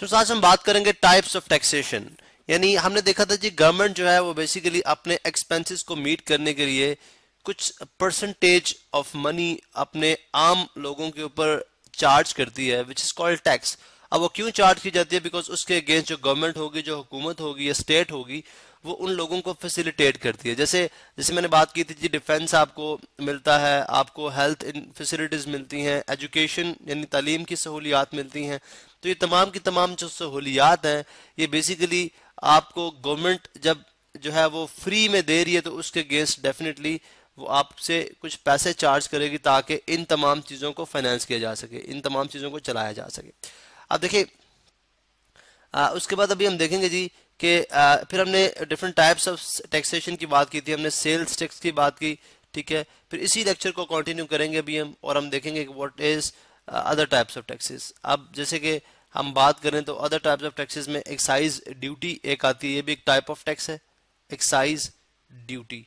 सो आज हम बात करेंगे टाइप्स ऑफ टैक्सेशन यानी हमने देखा था जी गवर्नमेंट जो है वो बेसिकली अपने एक्सपेंसेस को मीट करने के लिए कुछ परसेंटेज ऑफ मनी अपने आम लोगों के ऊपर चार्ज करती है विच इज कॉल्ड टैक्स अब वो क्यों चार्ज की जाती है बिकॉज उसके अगेंस्ट जो गवर्नमेंट होगी जो हुकूमत होगी या स्टेट होगी वो उन लोगों को फैसिलिटेट करती है जैसे जैसे मैंने बात की थी जी डिफेंस आपको मिलता है आपको हेल्थ फैसिलिटीज़ मिलती हैं एजुकेशन यानी तालीम की सहूलियात मिलती हैं तो ये तमाम की तमाम जो सहूलियात हैं ये बेसिकली आपको गवर्नमेंट जब जो है वो फ्री में दे रही है तो उसके अगेंस्ट डेफिनेटली वो आपसे कुछ पैसे चार्ज करेगी ताकि इन तमाम चीज़ों को फाइनेंस किया जा सके इन तमाम चीज़ों को चलाया जा सके अब देखिए उसके बाद अभी हम देखेंगे जी कि फिर हमने डिफरेंट टाइप्स ऑफ टैक्सेशन की बात की थी हमने सेल्स टैक्स की बात की ठीक है फिर इसी लेक्चर को कंटिन्यू करेंगे अभी हम और हम देखेंगे what is other types of taxes अब जैसे कि हम बात करें तो अदर टाइप्स ऑफ टैक्सेस में एक्साइज ड्यूटी एक आती है ये भी एक टाइप ऑफ टैक्स है एक्साइज ड्यूटी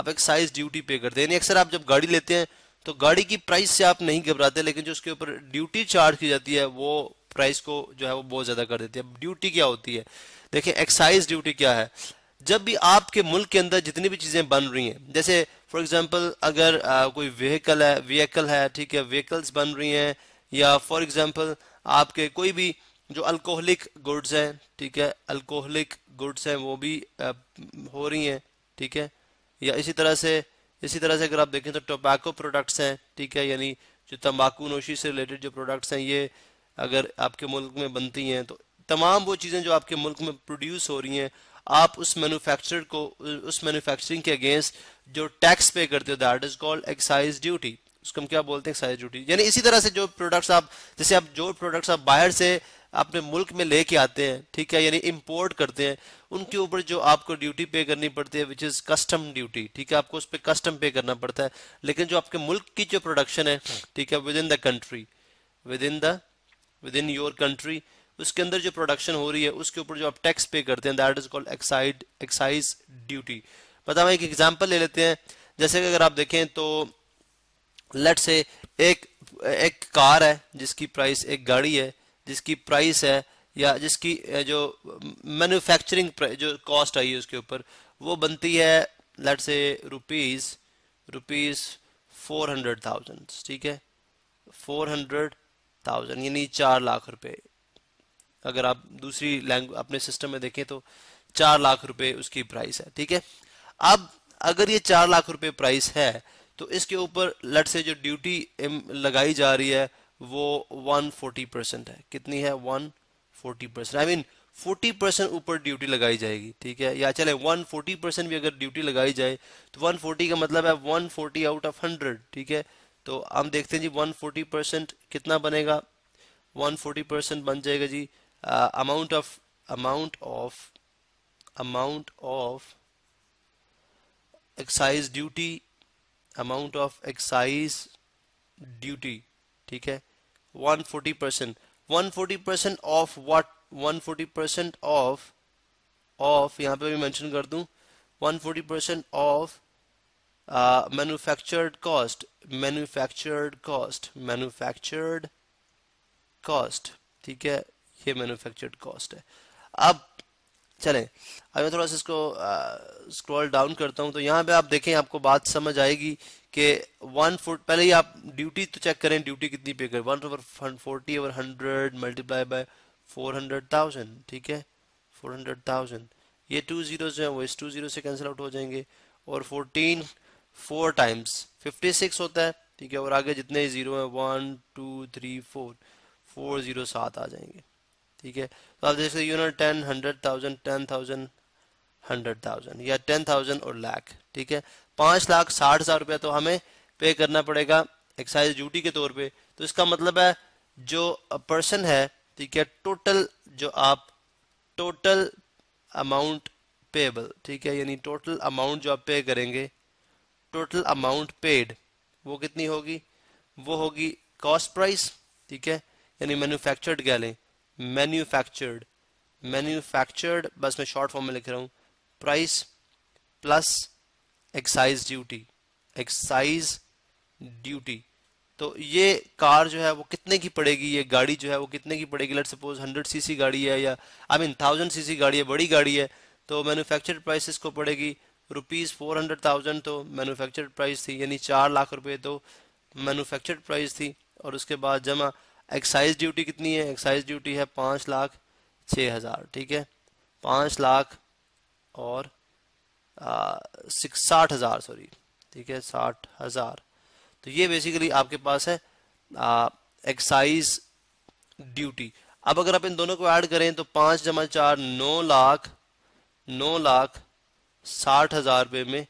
आप एक्साइज ड्यूटी पे करते हैं यानी अक्सर आप जब गाड़ी लेते हैं तो गाड़ी की प्राइस से आप नहीं घबराते लेकिन जो उसके ऊपर ड्यूटी चार्ज की जाती है वो प्राइस को जो है वो बहुत ज़्यादा कर देती है ड्यूटी क्या होती है देखिए एक्साइज ड्यूटी क्या है जब भी आपके मुल्क के अंदर जितनी भी चीज़ें बन रही हैं जैसे फॉर एग्जांपल अगर आ, कोई व्हीकल है व्हीकल है ठीक है व्हीकल्स बन रही हैं या फॉर एग्जांपल आपके कोई भी जो अल्कोहलिक गुड्स हैं ठीक है अल्कोहलिक गुड्स हैं वो भी आ, हो रही हैं ठीक है या इसी तरह से इसी तरह से अगर आप देखें तो टोबैको प्रोडक्ट्स हैं ठीक है यानी जो तम्बाकू नोशी से रिलेटेड जो प्रोडक्ट्स हैं ये अगर आपके मुल्क में बनती हैं तो तमाम वो चीज़ें जो आपके मुल्क में प्रोड्यूस हो रही हैं आप उस मैन्युफैक्चर को उस मैन्युफैक्चरिंग के अगेंस्ट जो टैक्स पे करते हो that is called excise duty उसको हम क्या बोलते हैं एक्साइज ड्यूटी यानी इसी तरह से जो प्रोडक्ट्स आप जैसे आप जो प्रोडक्ट्स आप बाहर से अपने मुल्क में लेके आते हैं ठीक है यानी इम्पोर्ट करते हैं उनके ऊपर जो आपको ड्यूटी पे करनी पड़ती है विच इज कस्टम ड्यूटी ठीक है आपको उस पर कस्टम पे करना पड़ता है लेकिन जो आपके मुल्क की जो प्रोडक्शन है ठीक है within the country within the within your country उसके अंदर जो प्रोडक्शन हो रही है उसके ऊपर जो आप टैक्स पे करते हैं that is called excise excise duty बताओ एक एग्जाम्पल ले लेते हैं जैसे कि अगर आप देखें तो लेट से एक एक कार है जिसकी प्राइस एक गाड़ी है जिसकी प्राइस है या जिसकी जो मैन्युफैक्चरिंग जो कॉस्ट आई है उसके ऊपर वो बनती है let say rupees rupees four hundred thousand ठीक है फोर हंड्रेड थाउजेंड यानी चार लाख रुपए अगर आप दूसरी लैंग्वेज अपने सिस्टम में देखें तो चार लाख रुपए उसकी प्राइस है ठीक है अब अगर ये चार लाख रुपए प्राइस है तो इसके ऊपर लट से जो ड्यूटी लगाई जा रही है वो वन फोर्टी परसेंट है कितनी है forty percent I mean forty percent ऊपर ड्यूटी लगाई जाएगी ठीक है या चले वन फोर्टी परसेंट भी अगर ड्यूटी लगाई जाए तो वन फोर्टी का मतलब है one forty out of hundred ठीक है तो हम देखते हैं जी 140 परसेंट कितना बनेगा 140 परसेंट बन जाएगा जी amount of amount of amount of excise duty amount of excise duty ठीक है 140 percent 140 percent of what 140 percent of of यहां पे भी मेंशन कर दूं 140 percent of uh, cost cost cost cost cost ठीक है ये manufactured कॉस्ट है अब चलें अब मैं थोड़ा सा इसको स्क्रॉल uh, डाउन करता हूं तो यहां पे आप देखें आपको बात समझ आएगी कि वन फोर्ट पहले ही आप ड्यूटी तो चेक करें ड्यूटी कितनी पे करें one over forty over hundred multiply by four hundred thousand ठीक है फोर हंड्रेड थाउजेंड ये टू जीरो जो है वो इस टू जीरो से कैंसिल आउट हो जाएंगे और fourteen four times fifty six होता है ठीक है और आगे जितने ही जीरो हैं one two three four four zero सात आ जाएंगे ठीक है तो आप सकते you know ten hundred thousand ten thousand hundred thousand या टेन थाउजेंड और लाख ठीक है पाँच लाख साठ हज़ार रुपया तो हमें पे करना पड़ेगा एक्साइज ड्यूटी के तौर पे तो इसका मतलब है जो पर्सन है ठीक है टोटल जो आप टोटल अमाउंट पेबल ठीक है यानी टोटल अमाउंट जो आप पे करेंगे टोटल अमाउंट पेड वो कितनी होगी वो होगी कॉस्ट प्राइस ठीक है यानी मैन्युफैक्चर्ड कह लें मैन्युफैक्चर्ड मैन्युफैक्चर्ड बस मैं शॉर्ट फॉर्म में लिख रहा हूँ price plus excise duty excise duty तो ये कार जो है वो कितने की पड़ेगी ये गाड़ी जो है वो कितने की पड़ेगी लेट सपोज हंड्रेड सीसी गाड़ी है या आई मीन थाउजेंड सीसी गाड़ी है बड़ी गाड़ी है तो मैन्युफैक्चर प्राइस इसको पड़ेगी रुपीज़ फोर हंड्रेड थाउजेंड तो मैनुफेक्चर प्राइस थी यानी चार लाख रुपए तो मैनुफेक्चर प्राइस थी और उसके बाद जमा एक्साइज ड्यूटी कितनी है एक्साइज ड्यूटी है पाँच लाख छः हज़ार ठीक है पाँच लाख और साठ हज़ार सॉरी ठीक है साठ हज़ार तो ये बेसिकली आपके पास है एक्साइज ड्यूटी अब अगर आप इन दोनों को ऐड करें तो पाँच जमा चार नौ लाख नौ लाख साठ हजार रुपये में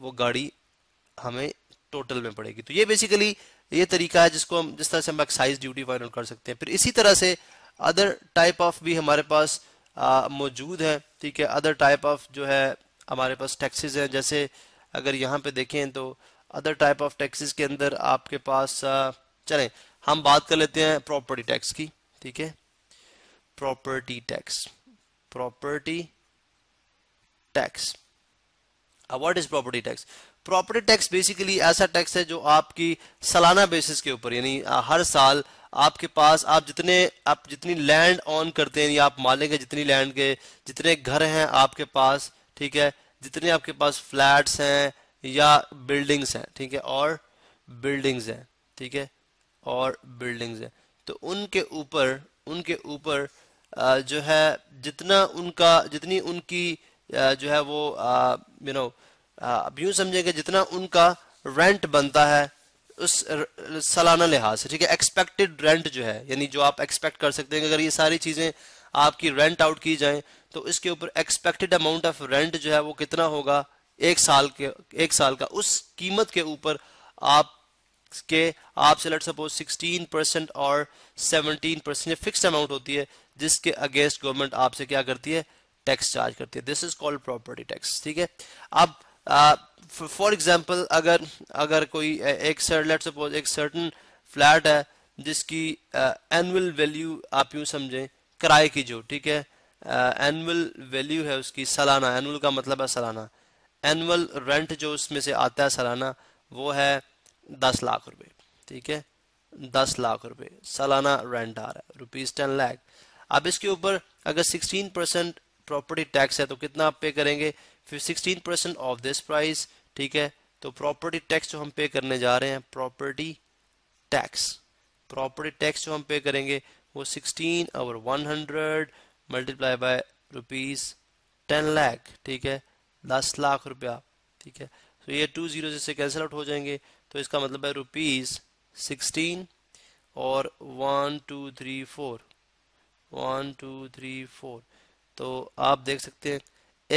वो गाड़ी हमें टोटल में पड़ेगी तो ये बेसिकली ये तरीका है जिसको हम जिस तरह से हम एक्साइज ड्यूटी फाइनल कर सकते हैं फिर इसी तरह से अदर टाइप ऑफ भी हमारे पास मौजूद है ठीक है अदर टाइप ऑफ जो है हमारे पास टैक्सेस हैं जैसे अगर यहाँ पे देखें तो अदर टाइप ऑफ टैक्सेस के अंदर आपके पास चले चलें हम बात कर लेते हैं प्रॉपर्टी टैक्स की ठीक है property tax property tax what is property tax property tax basically ऐसा टैक्स है जो आपकी सालाना बेसिस के ऊपर यानी uh, हर साल आपके पास आप जितने आप जितनी लैंड ऑन करते हैं या आप मालिक हैं जितनी लैंड के जितने घर हैं आपके पास ठीक है जितने आपके पास फ्लैट्स हैं या बिल्डिंग्स हैं ठीक है और बिल्डिंग्स हैं ठीक है और बिल्डिंग्स हैं तो उनके ऊपर उनके ऊपर uh, जो है जितना उनका जितनी उनकी जो है वो यू नो अब यूं समझेंगे जितना उनका रेंट बनता है उस सालाना लिहाज से ठीक है एक्सपेक्टेड रेंट जो है यानी जो आप एक्सपेक्ट कर सकते हैं अगर ये सारी चीज़ें आपकी रेंट आउट की जाए तो इसके ऊपर एक्सपेक्टेड अमाउंट ऑफ रेंट जो है वो कितना होगा एक साल के एक साल का उस कीमत के ऊपर आप के आपसे लेट सपोज 16 परसेंट और 17 परसेंट फिक्स अमाउंट होती है जिसके अगेंस्ट गवर्नमेंट आपसे क्या करती है टैक्स चार्ज करती है this is called property tax ठीक है अब फॉर एग्जाम्पल अगर अगर कोई एक सर लेट सपोज एक सर्टन फ्लैट है जिसकी एनुअल वैल्यू आप यूं समझें किराए की जो ठीक है एनुअल वैल्यू है उसकी सालाना एनुअल का मतलब है सालाना एनुअल रेंट जो उसमें से आता है सालाना वो है दस लाख रुपए ठीक है दस लाख रुपए सालाना रेंट आ रहा है रुपीज टेन लाख अब इसके ऊपर अगर सिक्सटीन परसेंट प्रॉपर्टी टैक्स है तो कितना आप पे करेंगे sixteen percent of this price ठीक है तो प्रॉपर्टी टैक्स जो हम पे करने जा रहे हैं प्रॉपर्टी टैक्स प्रॉपर्टी टैक्स जो हम पे करेंगे वो सिक्सटीन और one hundred multiply by rupees ten lakh ठीक है दस लाख रुपया ठीक है तो ये टू जीरो जैसे कैंसिल आउट हो जाएंगे तो इसका मतलब है रुपीज सिक्सटीन और one two three four one two three four तो आप देख सकते हैं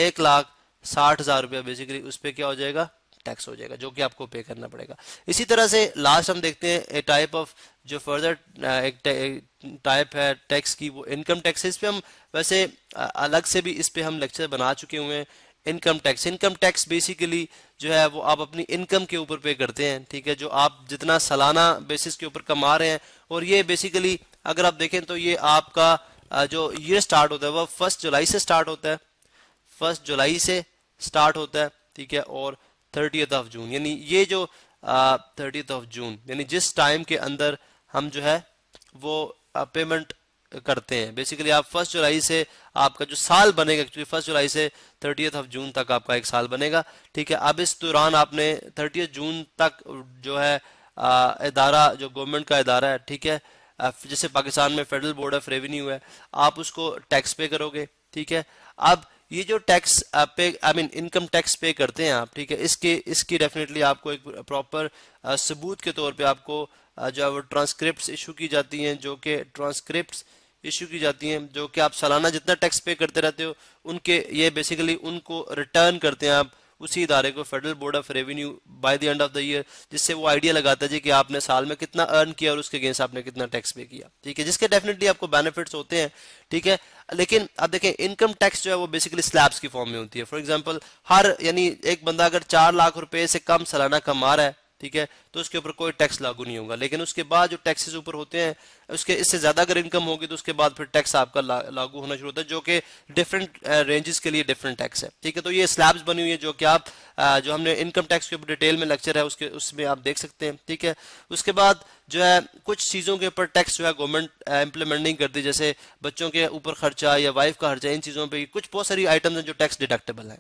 एक लाख साठ हज़ार रुपया बेसिकली उस पर क्या हो जाएगा टैक्स हो जाएगा जो कि आपको पे करना पड़ेगा इसी तरह से लास्ट हम देखते हैं ए टाइप ऑफ जो फर्दर uh, एक टाइप है टैक्स की वो इनकम टैक्स इस पर हम वैसे uh, अलग से भी इस पर हम लेक्चर बना चुके हुए हैं income tax income tax basically जो है वो आप अपनी इनकम के ऊपर पे करते हैं ठीक है जो आप जितना सालाना बेसिस के ऊपर कमा रहे हैं और ये बेसिकली अगर आप देखें तो ये आपका जो ईयर स्टार्ट होता है वह फर्स्ट जुलाई से स्टार्ट होता है फर्स्ट जुलाई से स्टार्ट होता है ठीक है और थर्टीथ ऑफ जून यानी ये जो थर्टीथ ऑफ जून यानी जिस टाइम के अंदर हम जो है वो पेमेंट करते हैं बेसिकली आप फर्स्ट जुलाई से आपका जो साल बनेगा एक्चुअली फर्स्ट जुलाई से थर्टीथ ऑफ जून तक आपका एक साल बनेगा ठीक है अब इस दौरान आपने थर्टीथ जून तक जो है इधारा इदारा जो गवर्नमेंट का इदारा है ठीक है जैसे पाकिस्तान में फेडरल बोर्ड ऑफ रेवेन्यू है आप उसको टैक्स पे करोगे ठीक है अब ये जो टैक्स पे I mean income tax pay करते हैं आप ठीक है इसके इसकी डेफिनेटली आपको एक प्रॉपर सबूत के तौर पे आपको जो है वो ट्रांसक्रिप्ट इशू की जाती हैं जो कि ट्रांसक्रिप्ट इशू की जाती हैं जो कि आप सालाना जितना टैक्स पे करते रहते हो उनके ये बेसिकली उनको रिटर्न करते हैं आप उसी इदारे को Federal Board of Revenue by the end of the year जिससे वो आइडिया लगाता है कि आपने साल में कितना अर्न किया और उसके अगेंस्ट आपने कितना टैक्स पे किया ठीक है जिसके डेफिनेटली आपको बेनिफिट्स होते हैं ठीक है लेकिन अब देखें इनकम टैक्स जो है वो बेसिकली स्लैब्स की फॉर्म में होती है फॉर एग्जाम्पल हर यानी एक बंदा अगर चार लाख रुपए से कम सालाना कमा रहा है ठीक है तो उसके ऊपर कोई टैक्स लागू नहीं होगा लेकिन उसके बाद जो टैक्सेस ऊपर होते हैं उसके इससे ज़्यादा अगर इनकम होगी तो उसके बाद फिर टैक्स आपका ला, लागू होना शुरू होता है जो कि डिफरेंट रेंजेस के लिए डिफरेंट टैक्स है ठीक है तो ये स्लैब्स बनी हुई है जो कि आप जो हमने इनकम टैक्स के ऊपर डिटेल में लेक्चर है उसके उसमें आप देख सकते हैं ठीक है उसके बाद जो है कुछ चीज़ों के ऊपर टैक्स जो है गवर्नमेंट इंप्लीमेंट नहीं करती जैसे बच्चों के ऊपर खर्चा या वाइफ का खर्चा इन चीज़ों पर कुछ बहुत सारी आइटम्स हैं जो टैक्स डिडक्टेबल है